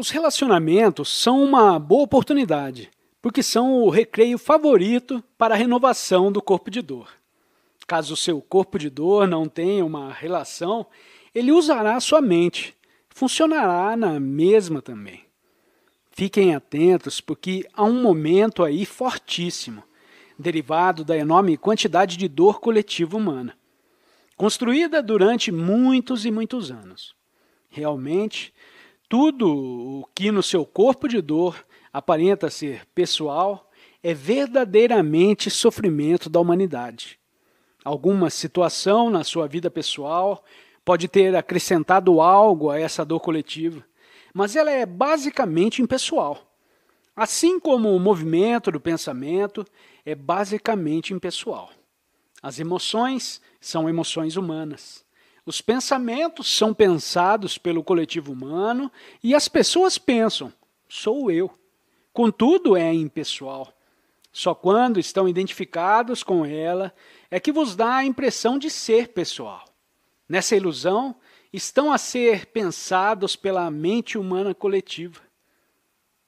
Os relacionamentos são uma boa oportunidade, porque são o recreio favorito para a renovação do corpo de dor. Caso o seu corpo de dor não tenha uma relação, ele usará a sua mente, funcionará na mesma também. Fiquem atentos, porque há um momento aí fortíssimo, derivado da enorme quantidade de dor coletiva humana, construída durante muitos e muitos anos. Realmente, tudo o que no seu corpo de dor aparenta ser pessoal é verdadeiramente sofrimento da humanidade. Alguma situação na sua vida pessoal pode ter acrescentado algo a essa dor coletiva, mas ela é basicamente impessoal. Assim como o movimento do pensamento é basicamente impessoal. As emoções são emoções humanas. Os pensamentos são pensados pelo coletivo humano e as pessoas pensam, sou eu. Contudo, é impessoal. Só quando estão identificados com ela é que vos dá a impressão de ser pessoal. Nessa ilusão, estão a ser pensados pela mente humana coletiva.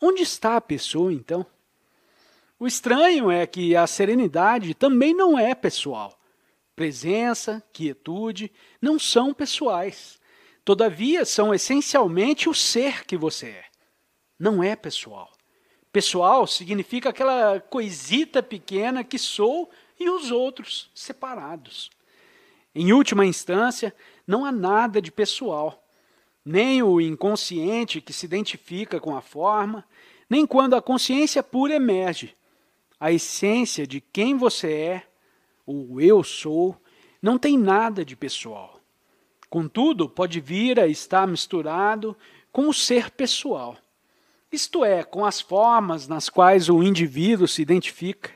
Onde está a pessoa, então? O estranho é que a serenidade também não é pessoal presença, quietude, não são pessoais. Todavia, são essencialmente o ser que você é. Não é pessoal. Pessoal significa aquela coisita pequena que sou e os outros separados. Em última instância, não há nada de pessoal, nem o inconsciente que se identifica com a forma, nem quando a consciência pura emerge. A essência de quem você é ou eu sou, não tem nada de pessoal. Contudo, pode vir a estar misturado com o ser pessoal, isto é, com as formas nas quais o indivíduo se identifica,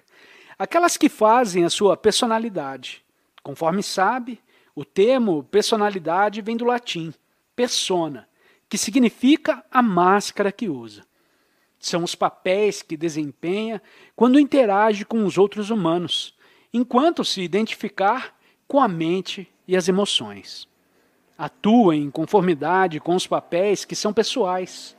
aquelas que fazem a sua personalidade. Conforme sabe, o termo personalidade vem do latim persona, que significa a máscara que usa. São os papéis que desempenha quando interage com os outros humanos enquanto se identificar com a mente e as emoções. Atua em conformidade com os papéis que são pessoais.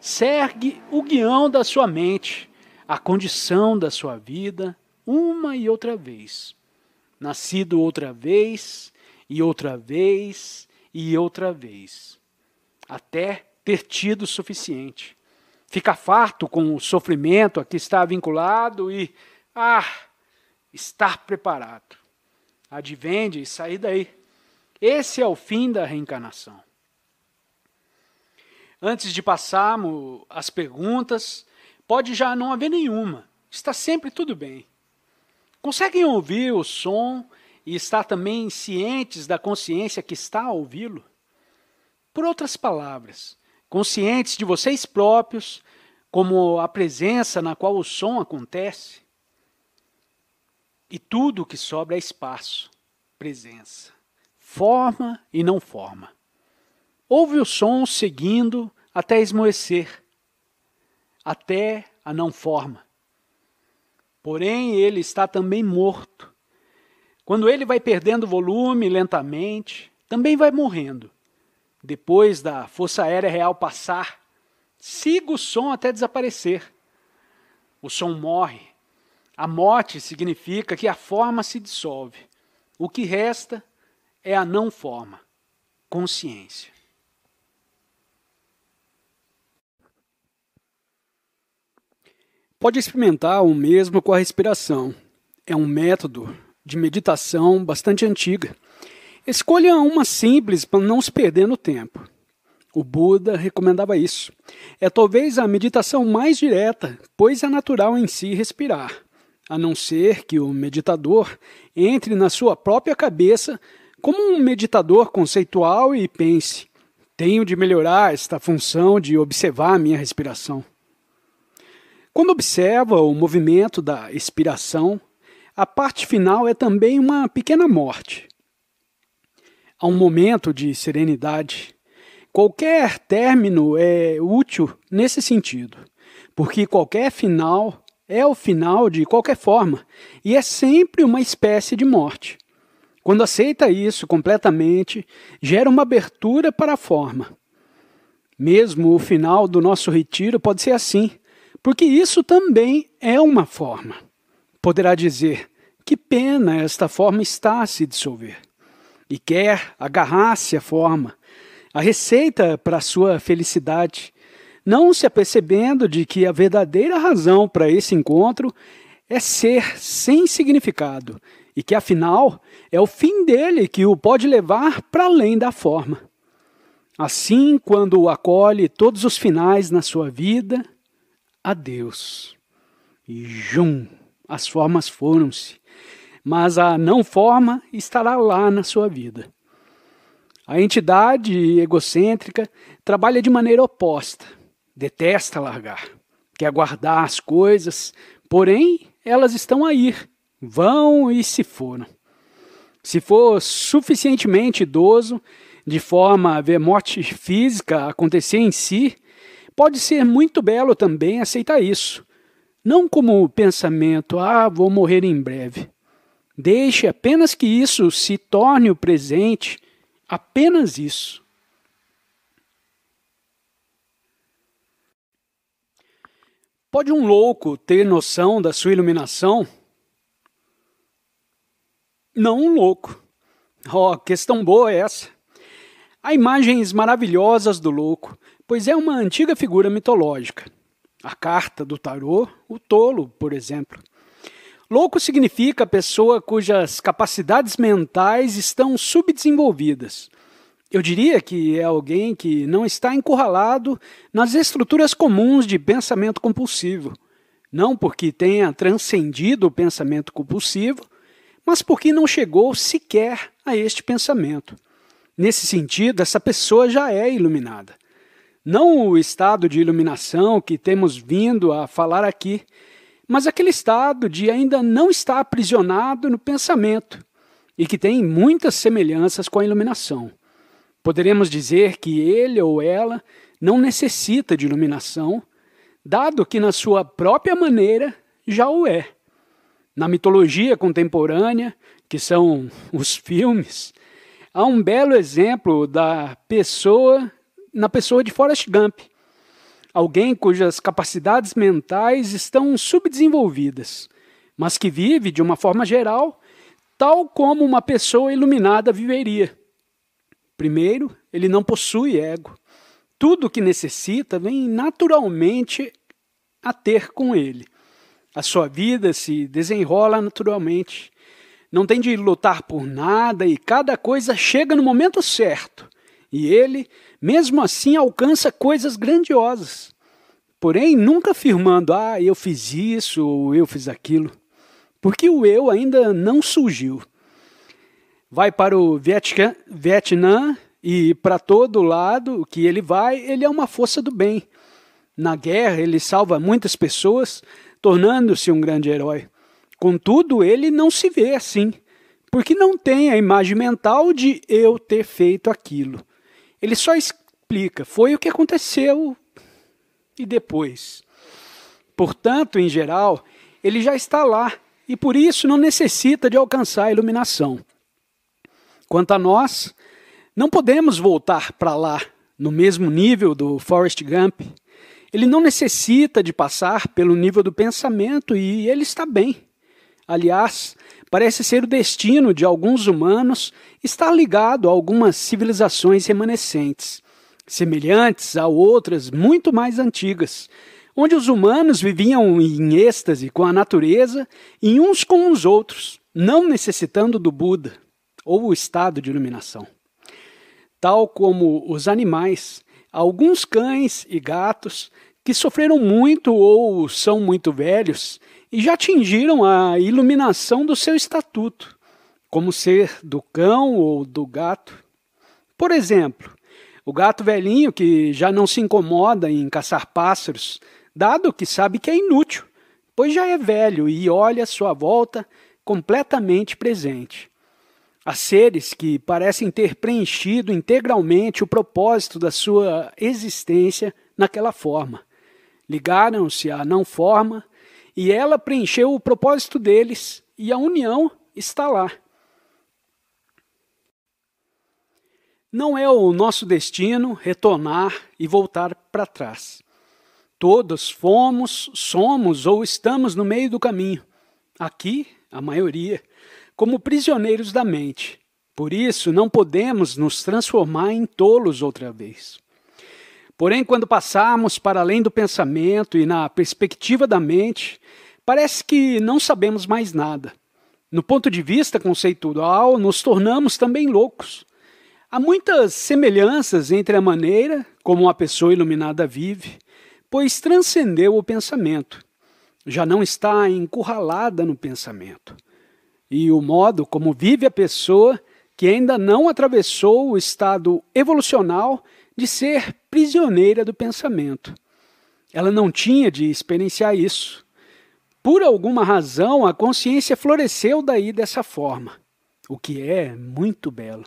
Segue o guião da sua mente, a condição da sua vida, uma e outra vez. Nascido outra vez, e outra vez, e outra vez. Até ter tido o suficiente. Fica farto com o sofrimento a que está vinculado e, ah, estar preparado. Advende e sair daí. Esse é o fim da reencarnação. Antes de passarmos as perguntas, pode já não haver nenhuma. Está sempre tudo bem. Conseguem ouvir o som e estar também cientes da consciência que está a ouvi-lo? Por outras palavras, conscientes de vocês próprios, como a presença na qual o som acontece? E tudo o que sobra é espaço, presença, forma e não forma. Ouve o som seguindo até esmoecer, até a não forma. Porém, ele está também morto. Quando ele vai perdendo volume lentamente, também vai morrendo. Depois da Força Aérea Real passar, siga o som até desaparecer. O som morre, a morte significa que a forma se dissolve. O que resta é a não forma, consciência. Pode experimentar o mesmo com a respiração. É um método de meditação bastante antiga. Escolha uma simples para não se perder no tempo. O Buda recomendava isso. É talvez a meditação mais direta, pois é natural em si respirar a não ser que o meditador entre na sua própria cabeça como um meditador conceitual e pense: tenho de melhorar esta função de observar a minha respiração. Quando observa o movimento da expiração, a parte final é também uma pequena morte. Há um momento de serenidade. Qualquer término é útil nesse sentido, porque qualquer final é o final de qualquer forma e é sempre uma espécie de morte. Quando aceita isso completamente, gera uma abertura para a forma. Mesmo o final do nosso retiro pode ser assim, porque isso também é uma forma. Poderá dizer: que pena esta forma está a se dissolver. E quer agarrar-se à forma, a receita para a sua felicidade não se apercebendo de que a verdadeira razão para esse encontro é ser sem significado e que, afinal, é o fim dele que o pode levar para além da forma. Assim, quando o acolhe todos os finais na sua vida, adeus. E jum, as formas foram-se, mas a não forma estará lá na sua vida. A entidade egocêntrica trabalha de maneira oposta detesta largar, quer guardar as coisas, porém elas estão aí, vão e se foram. Se for suficientemente idoso, de forma a ver morte física acontecer em si, pode ser muito belo também aceitar isso. Não como o pensamento, ah, vou morrer em breve. Deixe apenas que isso se torne o presente, apenas isso. Pode um louco ter noção da sua iluminação? Não um louco. Ó, oh, questão boa é essa. Há imagens maravilhosas do louco, pois é uma antiga figura mitológica. A carta do tarô, o tolo, por exemplo. Louco significa pessoa cujas capacidades mentais estão subdesenvolvidas, eu diria que é alguém que não está encurralado nas estruturas comuns de pensamento compulsivo. Não porque tenha transcendido o pensamento compulsivo, mas porque não chegou sequer a este pensamento. Nesse sentido, essa pessoa já é iluminada. Não o estado de iluminação que temos vindo a falar aqui, mas aquele estado de ainda não estar aprisionado no pensamento e que tem muitas semelhanças com a iluminação. Poderemos dizer que ele ou ela não necessita de iluminação, dado que, na sua própria maneira, já o é. Na mitologia contemporânea, que são os filmes, há um belo exemplo da pessoa na pessoa de Forrest Gump, alguém cujas capacidades mentais estão subdesenvolvidas, mas que vive de uma forma geral, tal como uma pessoa iluminada viveria Primeiro, ele não possui ego. Tudo o que necessita vem naturalmente a ter com ele. A sua vida se desenrola naturalmente. Não tem de lutar por nada e cada coisa chega no momento certo. E ele, mesmo assim, alcança coisas grandiosas. Porém, nunca afirmando, ah, eu fiz isso ou eu fiz aquilo. Porque o eu ainda não surgiu vai para o Vietcã, Vietnã e para todo lado que ele vai, ele é uma força do bem. Na guerra, ele salva muitas pessoas, tornando-se um grande herói. Contudo, ele não se vê assim, porque não tem a imagem mental de eu ter feito aquilo. Ele só explica, foi o que aconteceu e depois. Portanto, em geral, ele já está lá e por isso não necessita de alcançar a iluminação. Quanto a nós, não podemos voltar para lá no mesmo nível do Forrest Gump. Ele não necessita de passar pelo nível do pensamento e ele está bem. Aliás, parece ser o destino de alguns humanos estar ligado a algumas civilizações remanescentes, semelhantes a outras muito mais antigas, onde os humanos viviam em êxtase com a natureza e uns com os outros, não necessitando do Buda ou o estado de iluminação. Tal como os animais, alguns cães e gatos que sofreram muito ou são muito velhos e já atingiram a iluminação do seu estatuto, como ser do cão ou do gato. Por exemplo, o gato velhinho que já não se incomoda em caçar pássaros, dado que sabe que é inútil, pois já é velho e olha à sua volta completamente presente a seres que parecem ter preenchido integralmente o propósito da sua existência naquela forma. Ligaram-se à não forma e ela preencheu o propósito deles e a união está lá. Não é o nosso destino retornar e voltar para trás. Todos fomos, somos ou estamos no meio do caminho. Aqui, a maioria como prisioneiros da mente. Por isso, não podemos nos transformar em tolos outra vez. Porém, quando passarmos para além do pensamento e na perspectiva da mente, parece que não sabemos mais nada. No ponto de vista conceitual, nos tornamos também loucos. Há muitas semelhanças entre a maneira como uma pessoa iluminada vive, pois transcendeu o pensamento. Já não está encurralada no pensamento e o modo como vive a pessoa que ainda não atravessou o estado evolucional de ser prisioneira do pensamento. Ela não tinha de experienciar isso. Por alguma razão, a consciência floresceu daí dessa forma, o que é muito belo.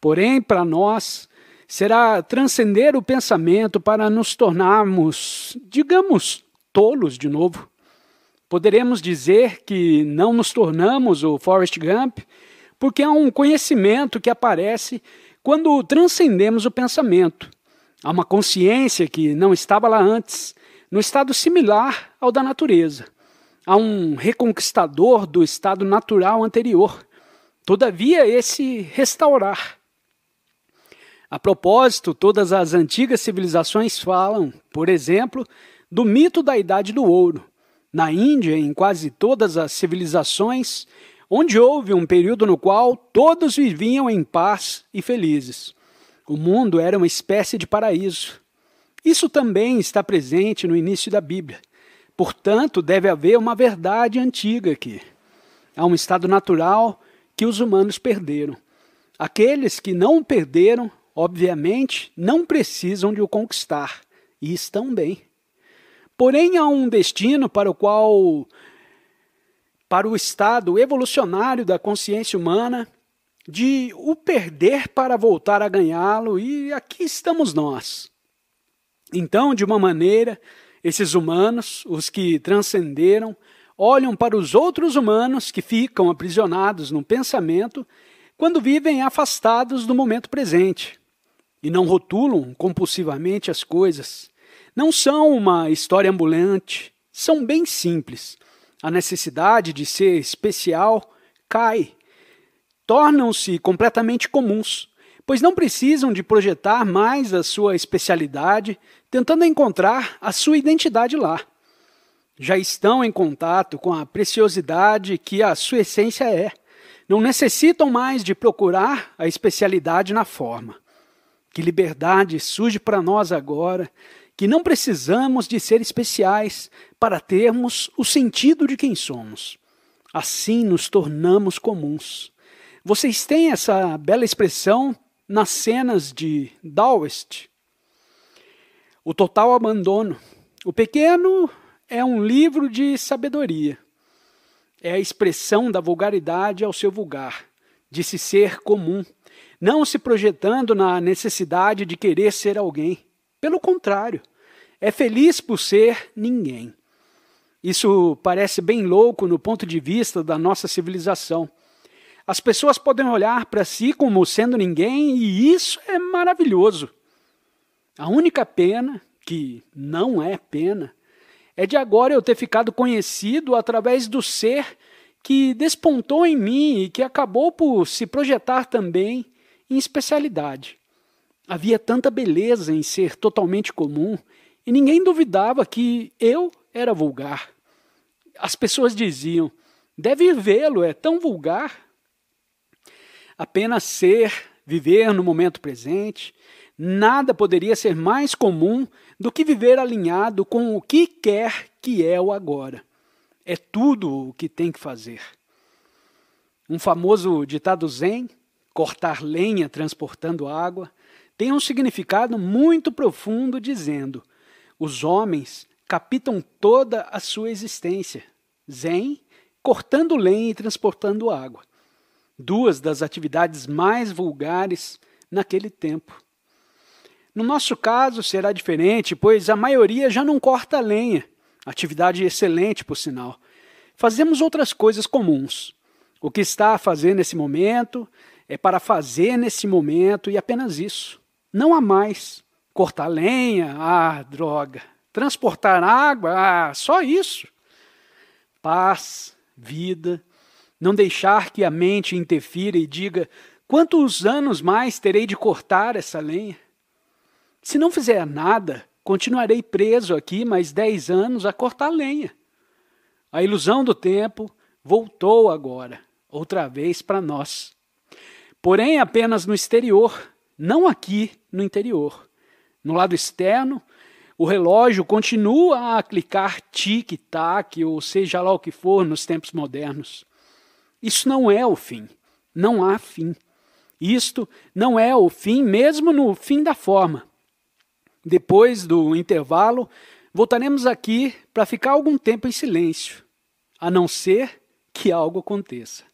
Porém, para nós, será transcender o pensamento para nos tornarmos, digamos, tolos de novo. Poderemos dizer que não nos tornamos o Forrest Gump, porque é um conhecimento que aparece quando transcendemos o pensamento. Há uma consciência que não estava lá antes, no estado similar ao da natureza. Há um reconquistador do estado natural anterior, todavia esse restaurar. A propósito, todas as antigas civilizações falam, por exemplo, do mito da Idade do Ouro, na Índia, em quase todas as civilizações, onde houve um período no qual todos viviam em paz e felizes. O mundo era uma espécie de paraíso. Isso também está presente no início da Bíblia. Portanto, deve haver uma verdade antiga aqui. Há um estado natural que os humanos perderam. Aqueles que não o perderam, obviamente, não precisam de o conquistar e estão bem. Porém, há um destino para o qual, para o estado evolucionário da consciência humana, de o perder para voltar a ganhá-lo, e aqui estamos nós. Então, de uma maneira, esses humanos, os que transcenderam, olham para os outros humanos que ficam aprisionados no pensamento quando vivem afastados do momento presente e não rotulam compulsivamente as coisas, não são uma história ambulante, são bem simples. A necessidade de ser especial cai. Tornam-se completamente comuns, pois não precisam de projetar mais a sua especialidade, tentando encontrar a sua identidade lá. Já estão em contato com a preciosidade que a sua essência é. Não necessitam mais de procurar a especialidade na forma. Que liberdade surge para nós agora, que não precisamos de ser especiais para termos o sentido de quem somos. Assim nos tornamos comuns. Vocês têm essa bela expressão nas cenas de Daoist? O total abandono. O pequeno é um livro de sabedoria. É a expressão da vulgaridade ao seu vulgar, de se ser comum não se projetando na necessidade de querer ser alguém. Pelo contrário, é feliz por ser ninguém. Isso parece bem louco no ponto de vista da nossa civilização. As pessoas podem olhar para si como sendo ninguém e isso é maravilhoso. A única pena, que não é pena, é de agora eu ter ficado conhecido através do ser que despontou em mim e que acabou por se projetar também em especialidade. Havia tanta beleza em ser totalmente comum e ninguém duvidava que eu era vulgar. As pessoas diziam: deve vê-lo, é tão vulgar. Apenas ser, viver no momento presente, nada poderia ser mais comum do que viver alinhado com o que quer que é o agora. É tudo o que tem que fazer. Um famoso ditado zen cortar lenha transportando água, tem um significado muito profundo dizendo: os homens capitam toda a sua existência, zen, cortando lenha e transportando água. Duas das atividades mais vulgares naquele tempo. No nosso caso será diferente, pois a maioria já não corta lenha, atividade excelente, por sinal. Fazemos outras coisas comuns. O que está a fazer nesse momento é para fazer nesse momento e apenas isso. Não há mais. Cortar lenha? Ah, droga. Transportar água? Ah, só isso. Paz, vida. Não deixar que a mente interfira e diga: quantos anos mais terei de cortar essa lenha? Se não fizer nada, continuarei preso aqui mais dez anos a cortar lenha. A ilusão do tempo voltou agora, outra vez para nós porém apenas no exterior, não aqui no interior. No lado externo, o relógio continua a clicar tic-tac, ou seja lá o que for, nos tempos modernos. Isso não é o fim. Não há fim. Isto não é o fim, mesmo no fim da forma. Depois do intervalo, voltaremos aqui para ficar algum tempo em silêncio, a não ser que algo aconteça.